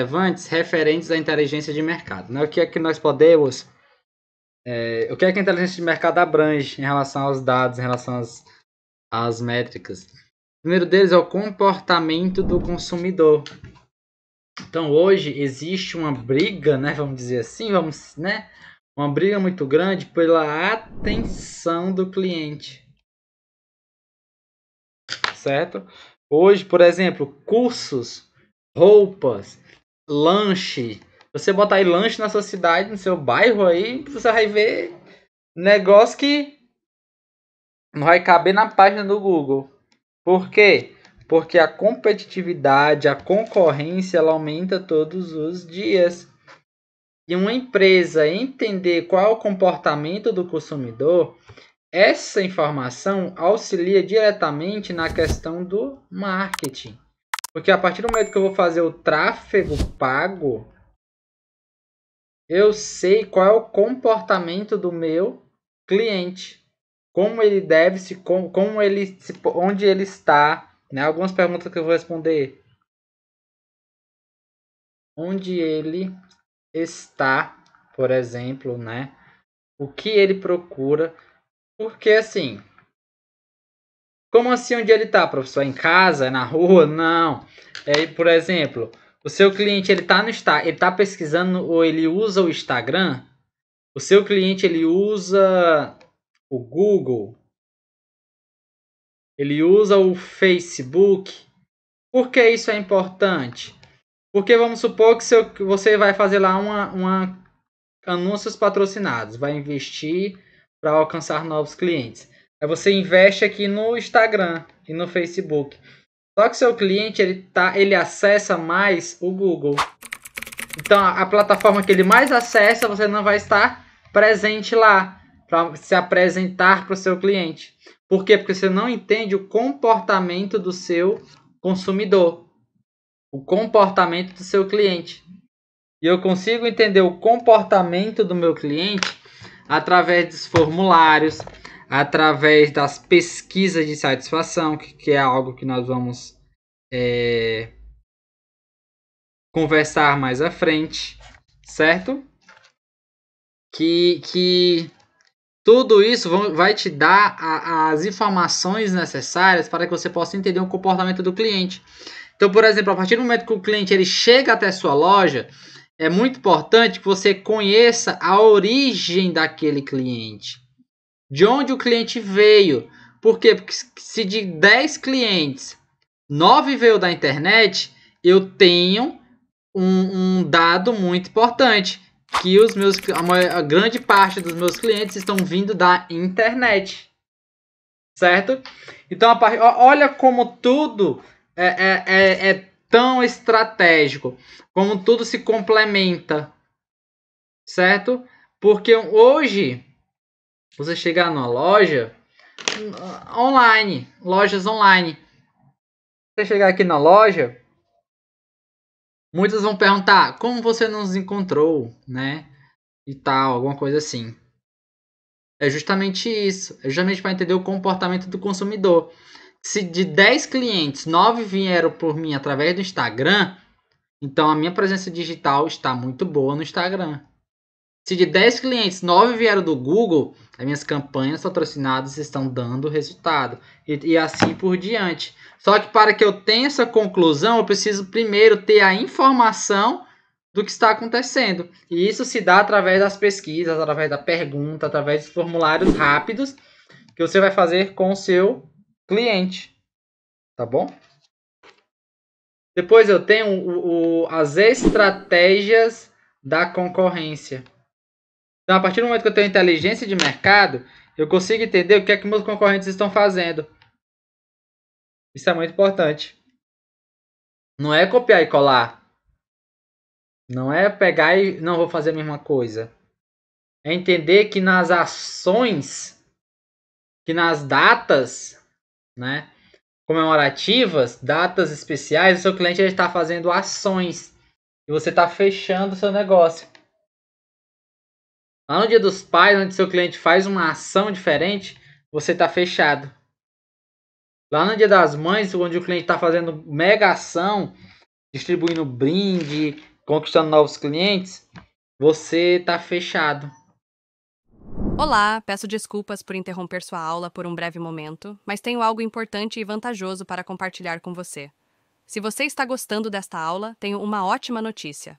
relevantes referentes à inteligência de mercado. Né? O que é que nós podemos. É, o que é que a inteligência de mercado abrange em relação aos dados, em relação às, às métricas? O primeiro deles é o comportamento do consumidor. Então hoje existe uma briga, né, vamos dizer assim, vamos, né, uma briga muito grande pela atenção do cliente. Certo? Hoje, por exemplo, cursos, roupas, lanche. Você botar aí lanche na sua cidade, no seu bairro aí, você vai ver negócio que não vai caber na página do Google. Por quê? Porque a competitividade, a concorrência, ela aumenta todos os dias. E uma empresa entender qual é o comportamento do consumidor, essa informação auxilia diretamente na questão do marketing. Porque a partir do momento que eu vou fazer o tráfego pago, eu sei qual é o comportamento do meu cliente, como ele deve se como, como ele se, onde ele está, né? Algumas perguntas que eu vou responder. Onde ele está, por exemplo, né? O que ele procura? Porque assim, como assim onde ele está, professor? Em casa? Na rua? Não. É, por exemplo, o seu cliente ele está no ele está pesquisando ou ele usa o Instagram? O seu cliente ele usa o Google? Ele usa o Facebook? Por que isso é importante? Porque vamos supor que seu, você vai fazer lá uma, uma anúncios patrocinados, vai investir para alcançar novos clientes. Aí você investe aqui no Instagram e no Facebook. Só que seu cliente ele tá, ele acessa mais o Google. Então a, plataforma que ele mais acessa, você não vai estar presente lá para se apresentar para o seu cliente. Por quê? Porque você não entende o comportamento do seu consumidor, o comportamento do seu cliente. E eu consigo entender o comportamento do meu cliente através dos formulários, através das pesquisas de satisfação, que, que é algo que nós vamos é, conversar mais à frente, certo? Que, que tudo isso vai te dar a, as informações necessárias para que você possa entender o comportamento do cliente. Então, por exemplo, a partir do momento que o cliente ele chega até sua loja, é muito importante que você conheça a origem daquele cliente de onde o cliente veio. Por quê? Porque se de 10 clientes, 9 veio da internet, eu tenho um, um dado muito importante, que os meus, a, maior, a grande parte dos meus clientes estão vindo da internet. Certo? Então, a, olha como tudo é, é, é, é tão estratégico, como tudo se complementa. Certo? Porque hoje você chegar numa loja uh, online, lojas online. Você chegar aqui na loja, muitas vão perguntar como você nos encontrou, né? E tal, alguma coisa assim. É justamente isso. É justamente para entender o comportamento do consumidor. Se de 10 clientes, 9 vieram por mim através do Instagram, então a minha presença digital está muito boa no Instagram. Se de 10 clientes, 9 vieram do Google, as minhas campanhas patrocinadas estão dando resultado. E, e, assim por diante. Só que para que eu tenha essa conclusão, eu preciso primeiro ter a informação do que está acontecendo. E isso se dá através das pesquisas, através da pergunta, através dos formulários rápidos que você vai fazer com o seu cliente. Tá bom? Depois eu tenho o, o, as estratégias da concorrência. Então, a partir do momento que eu tenho inteligência de mercado, eu consigo entender o que é que meus concorrentes estão fazendo. Isso é muito importante. Não é copiar e colar. Não é pegar e não vou fazer a mesma coisa. É entender que nas ações, que nas datas, né, comemorativas, datas especiais, o seu cliente está fazendo ações e você está fechando o seu negócio. Lá no Dia dos Pais, onde seu cliente faz uma ação diferente, você está fechado. Lá no Dia das Mães, onde o cliente está fazendo mega ação, distribuindo brinde, conquistando novos clientes, você está fechado. Olá, peço desculpas por interromper sua aula por um breve momento, mas tenho algo importante e vantajoso para compartilhar com você. Se você está gostando desta aula, tenho uma ótima notícia.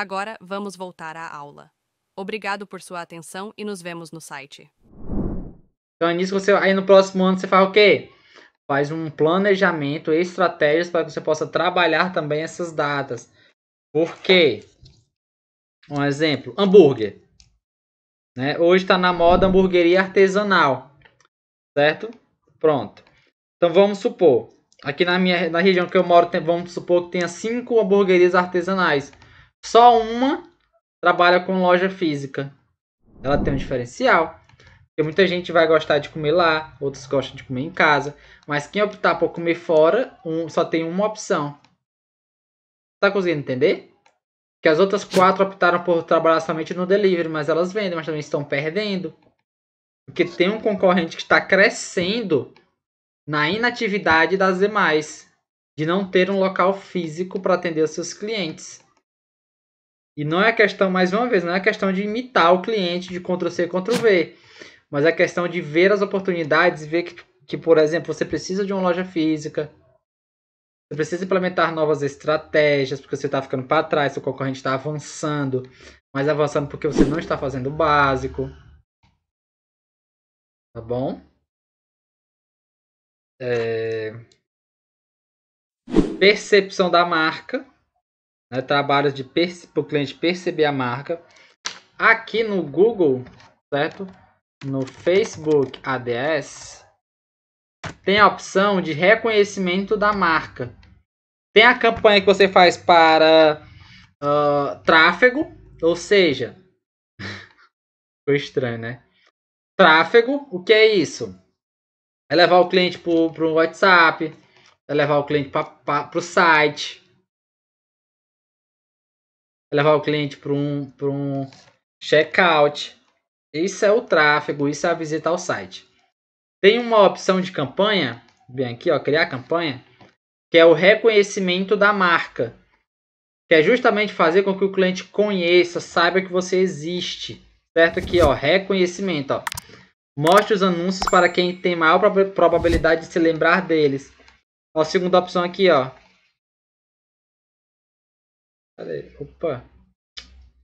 Agora vamos voltar à aula. Obrigado por sua atenção e nos vemos no site. Então, nisso você aí no próximo ano você faz o quê? Faz um planejamento, estratégias para que você possa trabalhar também essas datas. Por quê? Um exemplo, hambúrguer. Né? Hoje está na moda hamburgueria artesanal, certo? Pronto. Então vamos supor, aqui na minha na região que eu moro, tem, vamos supor que tenha cinco hamburguerias artesanais. Só uma trabalha com loja física. Ela tem um diferencial. Porque muita gente vai gostar de comer lá, outros gostam de comer em casa. Mas quem optar por comer fora, um, só tem uma opção. Tá conseguindo entender? Que as outras quatro optaram por trabalhar somente no delivery, mas elas vendem, mas também estão perdendo. Porque tem um concorrente que está crescendo na inatividade das demais, de não ter um local físico para atender os seus clientes. E não é questão, mais uma vez, não é questão de imitar o cliente de Ctrl-C, Ctrl-V, mas é questão de ver as oportunidades, ver que, que, por exemplo, você precisa de uma loja física, você precisa implementar novas estratégias, porque você está ficando para trás, seu concorrente está avançando, mas avançando porque você não está fazendo o básico. Tá bom? É... Percepção da marca né, trabalhos de para o cliente perceber a marca. Aqui no Google, certo? No Facebook ADS, tem a opção de reconhecimento da marca. Tem a campanha que você faz para uh, tráfego, ou seja, ficou estranho, né? Tráfego, o que é isso? É levar o cliente para o WhatsApp, é levar o cliente para o site, levar o cliente para um, check um checkout. Isso é o tráfego, isso é a visita ao site. Tem uma opção de campanha, bem aqui, ó, criar campanha, que é o reconhecimento da marca, que é justamente fazer com que o cliente conheça, saiba que você existe, certo? Aqui, ó, reconhecimento, ó. Mostre os anúncios para quem tem maior probabilidade de se lembrar deles. Ó, a segunda opção aqui, ó, Pera aí. Opa.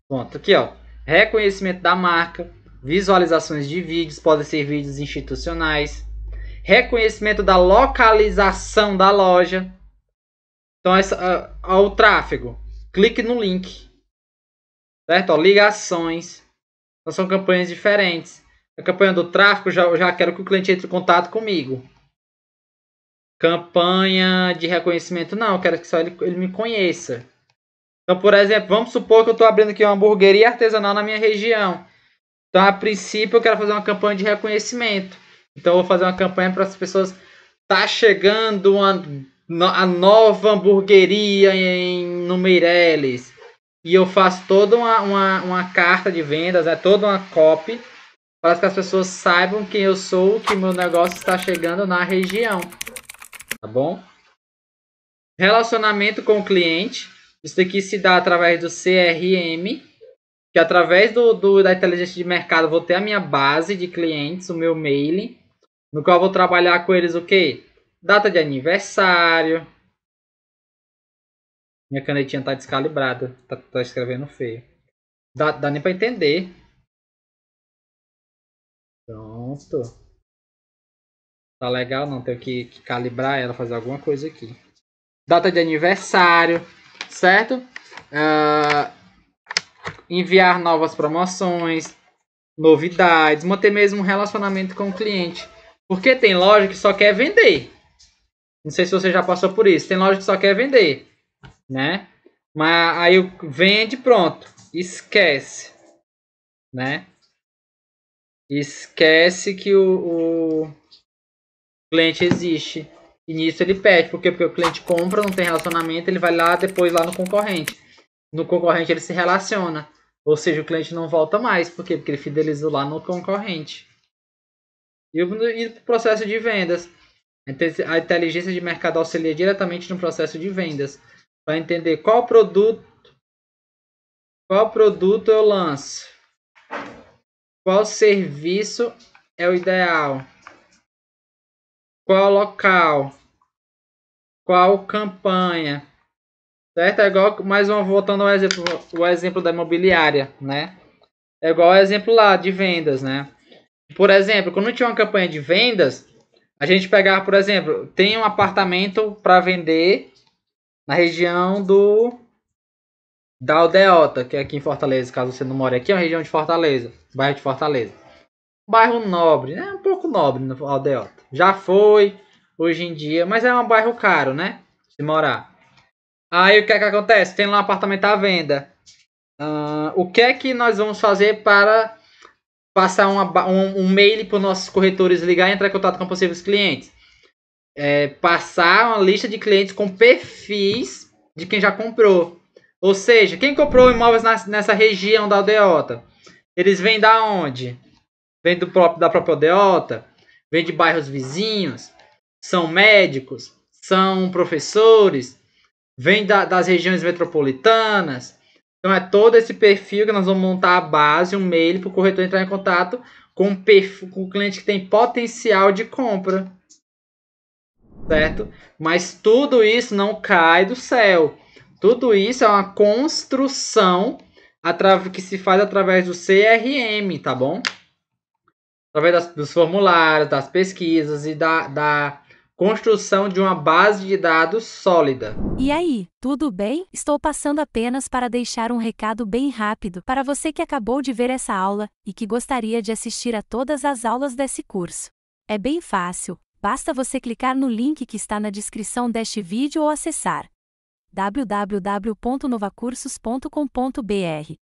Pronto, aqui ó. Reconhecimento da marca, visualizações de vídeos, podem ser vídeos institucionais, reconhecimento da localização da loja. Então, essa, ó, ó, o tráfego. Clique no link. Certo? Ó, ligações. Então, são campanhas diferentes. A campanha do tráfego, já, já quero que o cliente entre em contato comigo. Campanha de reconhecimento, não. Eu quero que só ele, ele me conheça. Então, por exemplo, vamos supor que eu estou abrindo aqui uma hamburgueria artesanal na minha região. Então, a princípio, eu quero fazer uma campanha de reconhecimento. Então, eu vou fazer uma campanha para as pessoas. Tá chegando uma, a nova hamburgueria em, no E eu faço toda uma, uma, uma carta de vendas, é né? toda uma copy, para que as pessoas saibam quem eu sou, que meu negócio está chegando na região. Tá bom? Relacionamento com o cliente. Isso aqui se dá através do CRM, que através do, do, da inteligência de mercado vou ter a minha base de clientes, o meu mailing, no qual vou trabalhar com eles o quê? Data de aniversário. Minha canetinha tá descalibrada, tá, tá escrevendo feio. Dá, dá nem para entender. Pronto. Tá legal não, tenho que, que calibrar ela, fazer alguma coisa aqui. Data de aniversário certo? Uh, enviar novas promoções, novidades, manter mesmo um relacionamento com o cliente. Porque tem loja que só quer vender. Não sei se você já passou por isso. Tem loja que só quer vender, né? Mas aí vende pronto, esquece, né? Esquece que o, o cliente existe. E nisso ele pede, porque, porque o cliente compra, não tem relacionamento, ele vai lá depois lá no concorrente. No concorrente ele se relaciona. Ou seja, o cliente não volta mais, por quê? Porque ele fidelizou lá no concorrente. E o processo de vendas. A inteligência de mercado auxilia diretamente no processo de vendas. Para entender qual produto, qual produto eu lanço. Qual serviço é o ideal? qual local, qual campanha, certo? É igual, mais uma, voltando ao exemplo, o exemplo da imobiliária, né? É igual o exemplo lá de vendas, né? Por exemplo, quando tinha uma campanha de vendas, a gente pegava, por exemplo, tem um apartamento para vender na região do da Aldeota, que é aqui em Fortaleza, caso você não mora aqui, é uma região de Fortaleza, bairro de Fortaleza bairro nobre, né? Um pouco nobre no Aldeota. Já foi hoje em dia, mas é um bairro caro, né? Se morar. Aí o que é que acontece? Tem lá um apartamento à venda. Uh, o que é que nós vamos fazer para passar uma, um, um, mail para os nossos corretores ligar e entrar em contato com possíveis clientes? É, passar uma lista de clientes com perfis de quem já comprou. Ou seja, quem comprou imóveis na, nessa região da aldeota? Eles vêm da onde? vem do próprio, da própria aldeota, vem de bairros vizinhos, são médicos, são professores, vem da, das regiões metropolitanas. Então é todo esse perfil que nós vamos montar a base, um mail para o corretor entrar em contato com, perfil, com o cliente que tem potencial de compra. Certo? Mas tudo isso não cai do céu. Tudo isso é uma construção que se faz através do CRM, tá bom? através das, dos formulários, das pesquisas e da, da construção de uma base de dados sólida. E aí, tudo bem? Estou passando apenas para deixar um recado bem rápido para você que acabou de ver essa aula e que gostaria de assistir a todas as aulas desse curso. É bem fácil, basta você clicar no link que está na descrição deste vídeo ou acessar www.novacursos.com.br